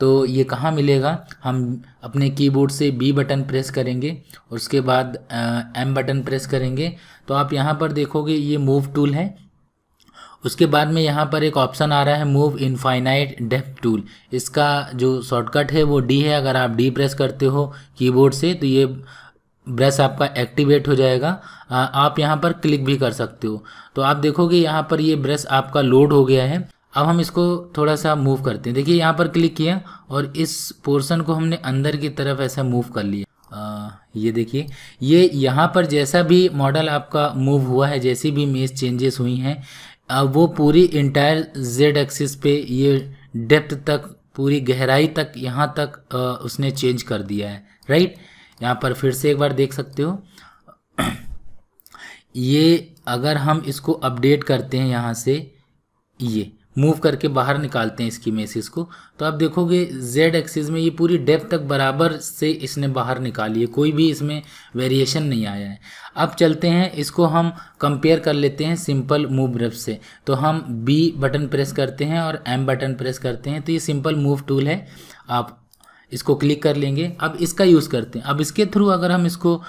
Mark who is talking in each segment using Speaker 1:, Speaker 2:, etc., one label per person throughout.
Speaker 1: तो ये कहाँ मिलेगा हम अपने कीबोर्ड से बी बटन प्रेस करेंगे उसके बाद एम बटन प्रेस करेंगे तो आप यहाँ पर देखोगे ये मूव टूल है उसके बाद में यहाँ पर एक ऑप्शन आ रहा है मूव इनफाइनाइट डेप टूल इसका जो शॉर्टकट है वो डी है अगर आप डी प्रेस करते हो कीबोर्ड से तो ये ब्रश आपका एक्टिवेट हो जाएगा आप यहाँ पर क्लिक भी कर सकते हो तो आप देखोगे यहाँ पर ये ब्रश आपका लोड हो गया है अब हम इसको थोड़ा सा मूव करते हैं देखिए यहाँ पर क्लिक किया और इस पोर्शन को हमने अंदर की तरफ ऐसा मूव कर लिया आ, ये देखिए ये यहाँ पर जैसा भी मॉडल आपका मूव हुआ है जैसी भी मेज चेंजेस हुई हैं वो पूरी इंटायर जेड एक्सिस पे ये डेप्थ तक पूरी गहराई तक यहाँ तक आ, उसने चेंज कर दिया है राइट यहाँ पर फिर से एक बार देख सकते हो ये अगर हम इसको अपडेट करते हैं यहाँ से ये मूव करके बाहर निकालते हैं इसकी मेसिस को तो आप देखोगे जेड एक्सिस में ये पूरी डेप्थ तक बराबर से इसने बाहर निकाली है कोई भी इसमें वेरिएशन नहीं आया है अब चलते हैं इसको हम कंपेयर कर लेते हैं सिंपल मूव रेप से तो हम बी बटन प्रेस करते हैं और एम बटन प्रेस करते हैं तो ये सिंपल मूव टूल है आप इसको क्लिक कर लेंगे अब इसका यूज़ करते हैं अब इसके थ्रू अगर हम इसको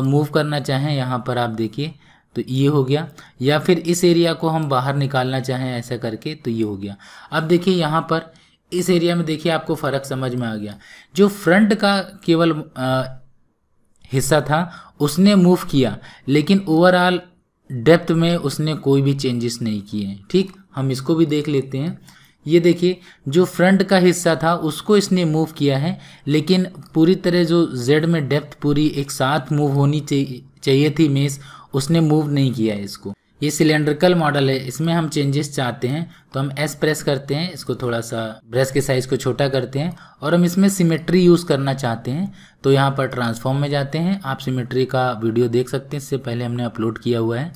Speaker 1: मूव करना चाहें यहाँ पर आप देखिए तो ये हो गया या फिर इस एरिया को हम बाहर निकालना चाहें ऐसा करके तो ये हो गया अब देखिए यहाँ पर इस एरिया में देखिए आपको फ़र्क समझ में आ गया जो फ्रंट का केवल आ, हिस्सा था उसने मूव किया लेकिन ओवरऑल डेप्थ में उसने कोई भी चेंजेस नहीं किए ठीक हम इसको भी देख लेते हैं ये देखिए जो फ्रंट का हिस्सा था उसको इसने मूव किया है लेकिन पूरी तरह जो जेड में डेप्थ पूरी एक साथ मूव होनी चाहिए चाहिए थी मेस उसने मूव नहीं किया है इसको ये सिलेंड्रिकल मॉडल है इसमें हम चेंजेस चाहते हैं तो हम एस प्रेस करते हैं इसको थोड़ा सा ब्रश के साइज को छोटा करते हैं और हम इसमें सिमेट्री यूज़ करना चाहते हैं तो यहाँ पर ट्रांसफॉर्म में जाते हैं आप सिमेट्री का वीडियो देख सकते हैं इससे पहले हमने अपलोड किया हुआ है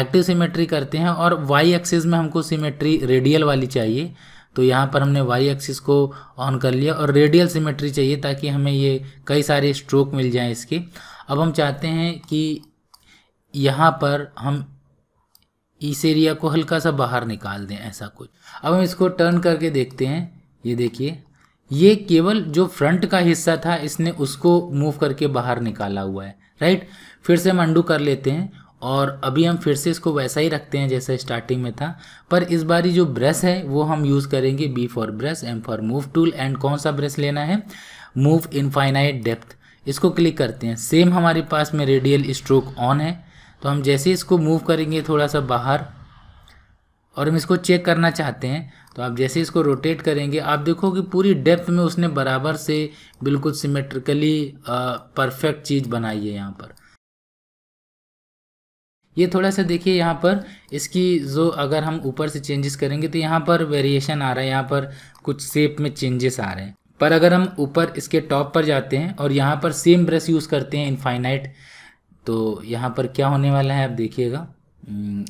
Speaker 1: एक्टिव सिमेट्री करते हैं और वाई एक्सिस में हमको सिमेट्री रेडियल वाली चाहिए तो यहाँ पर हमने वाई एक्सिस को ऑन कर लिया और रेडियल सिमेट्री चाहिए ताकि हमें ये कई सारे स्ट्रोक मिल जाए इसके अब हम चाहते हैं कि यहाँ पर हम इस एरिया को हल्का सा बाहर निकाल दें ऐसा कुछ अब हम इसको टर्न करके देखते हैं ये देखिए ये केवल जो फ्रंट का हिस्सा था इसने उसको मूव करके बाहर निकाला हुआ है राइट फिर से हम अंडू कर लेते हैं और अभी हम फिर से इसको वैसा ही रखते हैं जैसा स्टार्टिंग में था पर इस बारी जो ब्रश है वो हम यूज़ करेंगे B for brush M for move tool and कौन सा ब्रश लेना है मूव इनफाइनाइट डेप्थ इसको क्लिक करते हैं सेम हमारे पास में रेडियल स्ट्रोक ऑन है तो हम जैसे इसको मूव करेंगे थोड़ा सा बाहर और हम इसको चेक करना चाहते हैं तो आप जैसे इसको रोटेट करेंगे आप देखो कि पूरी डेप्थ में उसने बराबर से बिल्कुल सिमेट्रिकली परफेक्ट चीज़ बनाई है यहाँ पर ये थोड़ा सा देखिए यहाँ पर इसकी जो अगर हम ऊपर से चेंजेस करेंगे तो यहाँ पर वेरिएशन आ रहा है यहाँ पर कुछ शेप में चेंजेस आ रहे हैं पर अगर हम ऊपर इसके टॉप पर जाते हैं और यहाँ पर सेम ब्रश यूज़ करते हैं इनफाइनाइट तो यहाँ पर क्या होने वाला है आप देखिएगा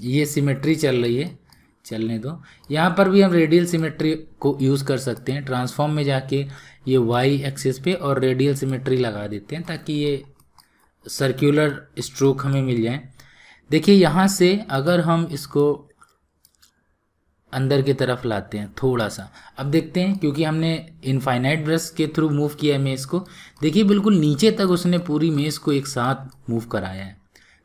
Speaker 1: ये सिमेट्री चल रही है चलने दो यहाँ पर भी हम रेडियल सिमेट्री को यूज़ कर सकते हैं ट्रांसफॉर्म में जाके ये वाई एक्सिस पे और रेडियल सिमेट्री लगा देते हैं ताकि ये सर्कुलर स्ट्रोक हमें मिल जाए देखिए यहाँ से अगर हम इसको अंदर की तरफ लाते हैं थोड़ा सा अब देखते हैं क्योंकि हमने इनफाइनाइट ब्रश के थ्रू मूव किया है मेज़ को देखिए बिल्कुल नीचे तक उसने पूरी मेज़ को एक साथ मूव कराया है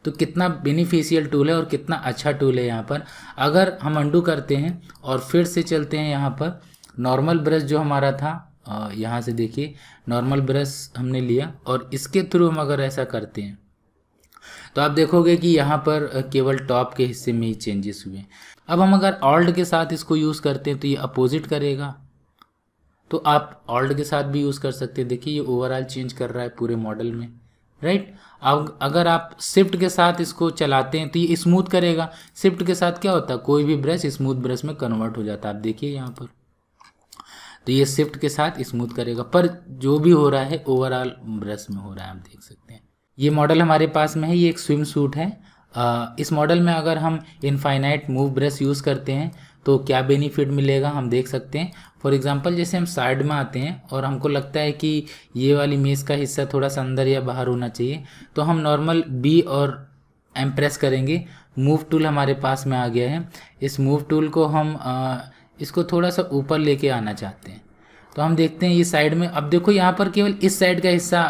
Speaker 1: तो कितना बेनिफिशियल टूल है और कितना अच्छा टूल है यहाँ पर अगर हम अंडू करते हैं और फिर से चलते हैं यहाँ पर नॉर्मल ब्रश जो हमारा था यहाँ से देखिए नॉर्मल ब्रश हमने लिया और इसके थ्रू हम अगर ऐसा करते हैं तो आप देखोगे कि यहाँ पर केवल टॉप के हिस्से में ही चेंजेस हुए अब हम अगर ऑल्ड के साथ इसको यूज़ करते हैं तो ये अपोजिट करेगा तो आप ऑल्ड के साथ भी यूज़ कर सकते हैं देखिए ये ओवरऑल चेंज कर रहा है पूरे मॉडल में राइट अब अगर आप शिफ्ट के साथ इसको चलाते हैं तो ये स्मूथ करेगा शिफ्ट के साथ क्या होता है कोई भी ब्रश स्मूथ ब्रश में कन्वर्ट हो जाता है आप देखिए यहाँ पर तो ये शिफ्ट के साथ स्मूथ करेगा पर जो भी हो रहा है ओवरऑल ब्रश में हो रहा है आप देख सकते हैं ये मॉडल हमारे पास में है ये एक स्विम सूट है आ, इस मॉडल में अगर हम इनफाइनाइट मूव ब्रश यूज़ करते हैं तो क्या बेनिफिट मिलेगा हम देख सकते हैं फॉर एग्जांपल जैसे हम साइड में आते हैं और हमको लगता है कि ये वाली मेज़ का हिस्सा थोड़ा सा अंदर या बाहर होना चाहिए तो हम नॉर्मल बी और एम प्रेस करेंगे मूव टूल हमारे पास में आ गया है इस मूव टूल को हम आ, इसको थोड़ा सा ऊपर लेके आना चाहते हैं तो हम देखते हैं ये साइड में अब देखो यहाँ पर केवल इस साइड का हिस्सा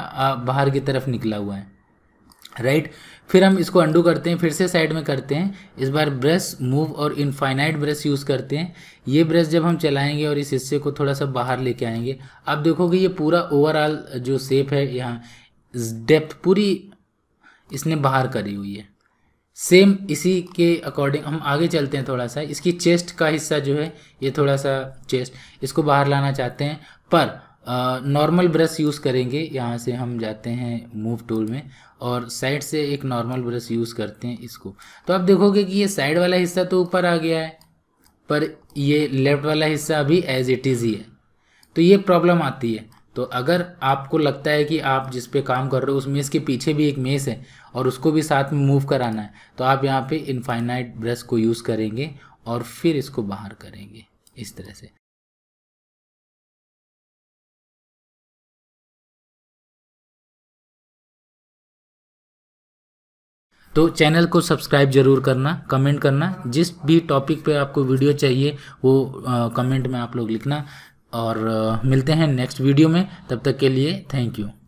Speaker 1: बाहर की तरफ निकला हुआ है राइट right? फिर हम इसको अंडू करते हैं फिर से साइड में करते हैं इस बार ब्रश मूव और इनफाइनाइट ब्रश यूज़ करते हैं ये ब्रश जब हम चलाएंगे और इस हिस्से को थोड़ा सा बाहर लेके आएंगे आप देखोगे ये पूरा ओवरऑल जो सेप है यहाँ डेप्थ पूरी इसने बाहर करी हुई है सेम इसी के अकॉर्डिंग हम आगे चलते हैं थोड़ा सा इसकी चेस्ट का हिस्सा जो है ये थोड़ा सा चेस्ट इसको बाहर लाना चाहते हैं पर नॉर्मल ब्रश यूज़ करेंगे यहाँ से हम जाते हैं मूव टूल में और साइड से एक नॉर्मल ब्रश यूज़ करते हैं इसको तो आप देखोगे कि ये साइड वाला हिस्सा तो ऊपर आ गया है पर ये लेफ़्ट वाला हिस्सा अभी एज इट इज़ ही है तो ये प्रॉब्लम आती है तो अगर आपको लगता है कि आप जिस पे काम कर रहे हो उस मेस के पीछे भी एक मेस है और उसको भी साथ में मूव कराना है तो आप यहाँ पे इनफाइनाइट ब्रश को यूज़ करेंगे और फिर इसको बाहर करेंगे इस तरह से तो चैनल को सब्सक्राइब जरूर करना कमेंट करना जिस भी टॉपिक पे आपको वीडियो चाहिए वो आ, कमेंट में आप लोग लिखना और आ, मिलते हैं नेक्स्ट वीडियो में तब तक के लिए थैंक यू